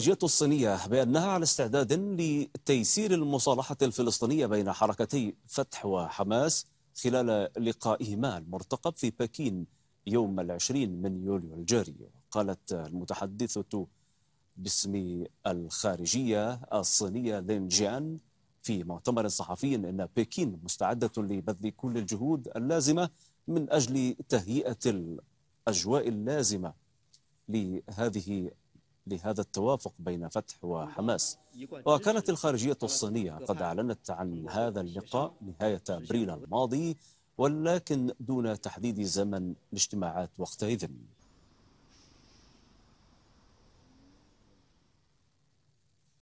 الجيت الصينية بأنها على استعداد لتيسير المصالحة الفلسطينية بين حركتي فتح وحماس خلال لقائهما المرتقب في بكين يوم العشرين من يوليو الجاري قالت المتحدثة باسم الخارجية الصينية لين جيان في مؤتمر صحفي أن بكين مستعدة لبذل كل الجهود اللازمة من أجل تهيئة الأجواء اللازمة لهذه لهذا التوافق بين فتح وحماس وكانت الخارجية الصينية قد أعلنت عن هذا اللقاء نهاية أبريل الماضي ولكن دون تحديد زمن الاجتماعات وقتئذ